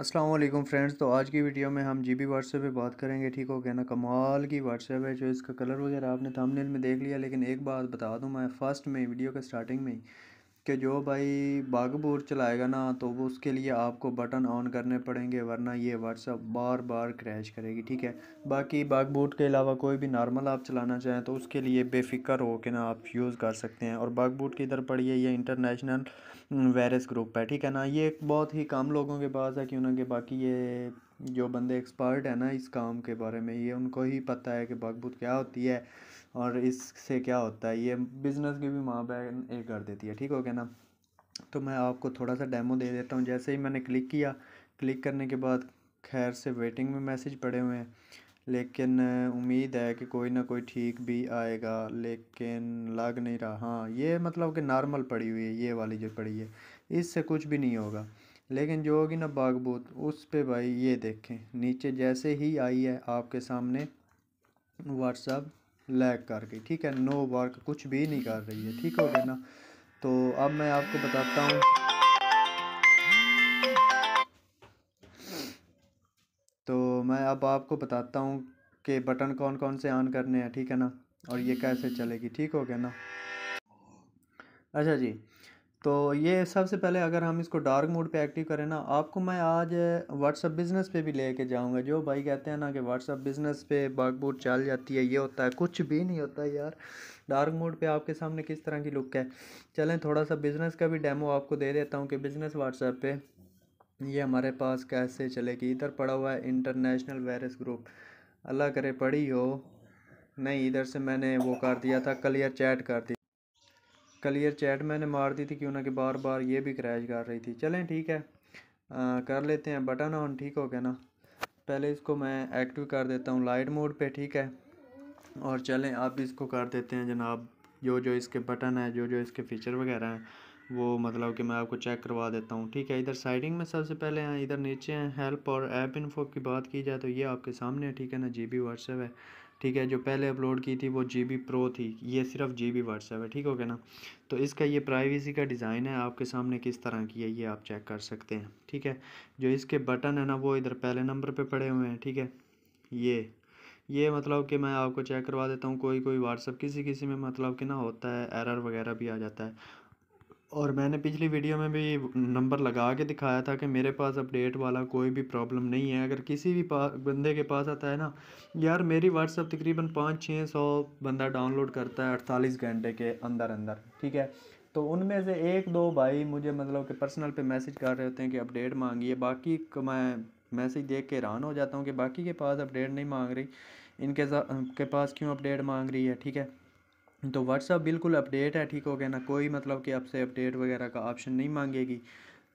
Aslam friends तो आज की वीडियो में हम जी बी व्हाट्सएप पर बात करेंगे ठीक हो गया ना कमाल की व्हाट्सएप है जो इसका कलर वगैरह आपने थंबनेल में देख लिया लेकिन एक बात बता दूं मैं फर्स्ट में वीडियो के स्टार्टिंग में ही कि जो भाई बागबूर चलाएगा ना तो वो उसके लिए आपको बटन ऑन करने पड़ेंगे वरना ये व्हाट्सअप बार बार क्रैश करेगी ठीक है बाकी बागबूट के अलावा कोई भी नॉर्मल आप चलाना चाहें तो उसके लिए बेफिक्र हो के ना आप यूज़ कर सकते हैं और बागबूट की इधर पड़ी है ये इंटरनेशनल वायरस ग्रुप है ठीक है ना ये एक बहुत ही कम लोगों के पास है क्यों ना कि बाकी ये जो बंदे एक्सपर्ट हैं ना इस काम के बारे में ये उनको ही पता है कि बागबूट क्या होती है और इससे क्या होता है ये बिज़नेस की भी माँ बहन ये कर देती है ठीक हो गया ना तो मैं आपको थोड़ा सा डेमो दे देता हूँ जैसे ही मैंने क्लिक किया क्लिक करने के बाद खैर से वेटिंग में मैसेज पड़े हुए हैं लेकिन उम्मीद है कि कोई ना कोई ठीक भी आएगा लेकिन लग नहीं रहा हाँ ये मतलब कि नॉर्मल पड़ी हुई है ये वाली जो पड़ी है इससे कुछ भी नहीं होगा लेकिन जो होगी ना बागबूत उस पर भाई ये देखें नीचे जैसे ही आई है आपके सामने व्हाट्सअप लैग कर गई ठीक है नो वर्क कुछ भी नहीं कर रही है ठीक हो गया ना तो अब मैं आपको बताता हूँ तो मैं अब आपको बताता हूँ कि बटन कौन कौन से ऑन करने हैं ठीक है ना और ये कैसे चलेगी ठीक हो गया ना अच्छा जी तो ये सबसे पहले अगर हम इसको डार्क मोड पे एक्टिव करें ना आपको मैं आज व्हाट्सअप बिज़नेस पे भी लेके जाऊंगा जो भाई कहते हैं ना कि व्हाट्सअप बिज़नेस पे बागबूट चल जाती है ये होता है कुछ भी नहीं होता है यार डार्क मोड पे आपके सामने किस तरह की लुक है चलें थोड़ा सा बिज़नेस का भी डेमो आपको दे देता हूँ कि बिज़नेस व्हाट्सएप पर ये हमारे पास कैसे चलेगी इधर पड़ा हुआ है इंटरनेशनल वायरस ग्रुप अल्लाह करे पड़ी हो नहीं इधर से मैंने वो कर दिया था क्लियर चैट कर दिया क्लियर चैट मैंने मार दी थी क्यों ना कि बार बार ये भी क्रैश कर रही थी चलें ठीक है आ, कर लेते हैं बटन ऑन ठीक हो गया ना पहले इसको मैं एक्टिव कर देता हूँ लाइट मोड पे ठीक है और चलें आप इसको कर देते हैं जनाब जो जो इसके बटन है जो जो इसके फ़ीचर वगैरह हैं वो मतलब कि मैं आपको चेक करवा देता हूँ ठीक है इधर साइडिंग में सबसे पहले हैं इधर नीचे हैं हेल्प और ऐप इन्फो की बात की जाए तो ये आपके सामने है ठीक है ना जी बी व्हाट्सएप है ठीक है जो पहले अपलोड की थी वो जी बी प्रो थी ये सिर्फ जी बी व्हाट्सएप है ठीक हो गया ना तो इसका ये प्राइवेसी का डिज़ाइन है आपके सामने किस तरह की है ये आप चेक कर सकते हैं ठीक है जो इसके बटन है ना वो इधर पहले नंबर पर पड़े हुए हैं ठीक है ये ये मतलब कि मैं आपको चेक करवा देता हूँ कोई कोई व्हाट्सअप किसी किसी में मतलब कि ना होता है एरर वगैरह भी आ जाता है और मैंने पिछली वीडियो में भी नंबर लगा के दिखाया था कि मेरे पास अपडेट वाला कोई भी प्रॉब्लम नहीं है अगर किसी भी बंदे के पास आता है ना यार मेरी व्हाट्सअप तकरीबन पाँच छः सौ बंदा डाउनलोड करता है अड़तालीस घंटे के अंदर अंदर ठीक है तो उनमें से एक दो भाई मुझे मतलब कि पर्सनल पे मैसेज कर रहे होते हैं कि अपडेट मांगिए बाकी मैं मैसेज देख के हैरान हो जाता हूँ कि बाकी के पास अपडेट नहीं मांग रही इनके के पास क्यों अपडेट मांग रही है ठीक है तो व्हाट्सअप बिल्कुल अपडेट है ठीक हो गया ना कोई मतलब कि आपसे अपडेट वगैरह का ऑप्शन नहीं मांगेगी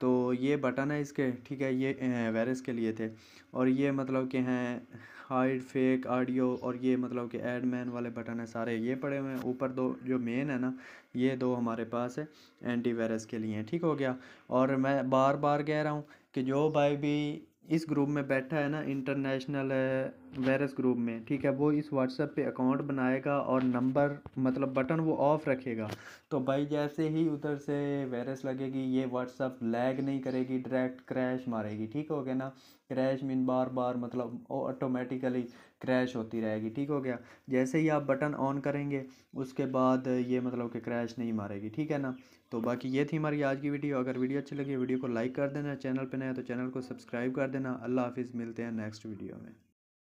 तो ये बटन है इसके ठीक है ये वायरस के लिए थे और ये मतलब के हैं हाइड फेक ऑडियो और ये मतलब कि एड मैन वाले बटन है सारे ये पड़े हुए हैं ऊपर दो जो मेन है ना ये दो हमारे पास है एंटी वायरस के लिए ठीक हो गया और मैं बार बार कह रहा हूँ कि जो भाई भी इस ग्रुप में बैठा है ना इंटरनेशनल वायरस ग्रुप में ठीक है वो इस व्हाट्सएप पे अकाउंट बनाएगा और नंबर मतलब बटन वो ऑफ रखेगा तो भाई जैसे ही उधर से वायरस लगेगी ये व्हाट्सएप लैग नहीं करेगी डायरेक्ट क्रैश मारेगी ठीक हो गया ना क्रैश मीन बार बार मतलब ऑटोमेटिकली क्रैश होती रहेगी ठीक हो गया जैसे ही आप बटन ऑन करेंगे उसके बाद ये मतलब कि क्रैश नहीं मारेगी ठीक है ना तो बाकी ये थी हमारी आज की वीडियो अगर वीडियो अच्छी लगी वीडियो को लाइक कर देना चैनल पर नया तो चैनल को सब्सक्राइब कर देना अल्लाह हाफिज़ मिलते हैं नेक्स्ट वीडियो में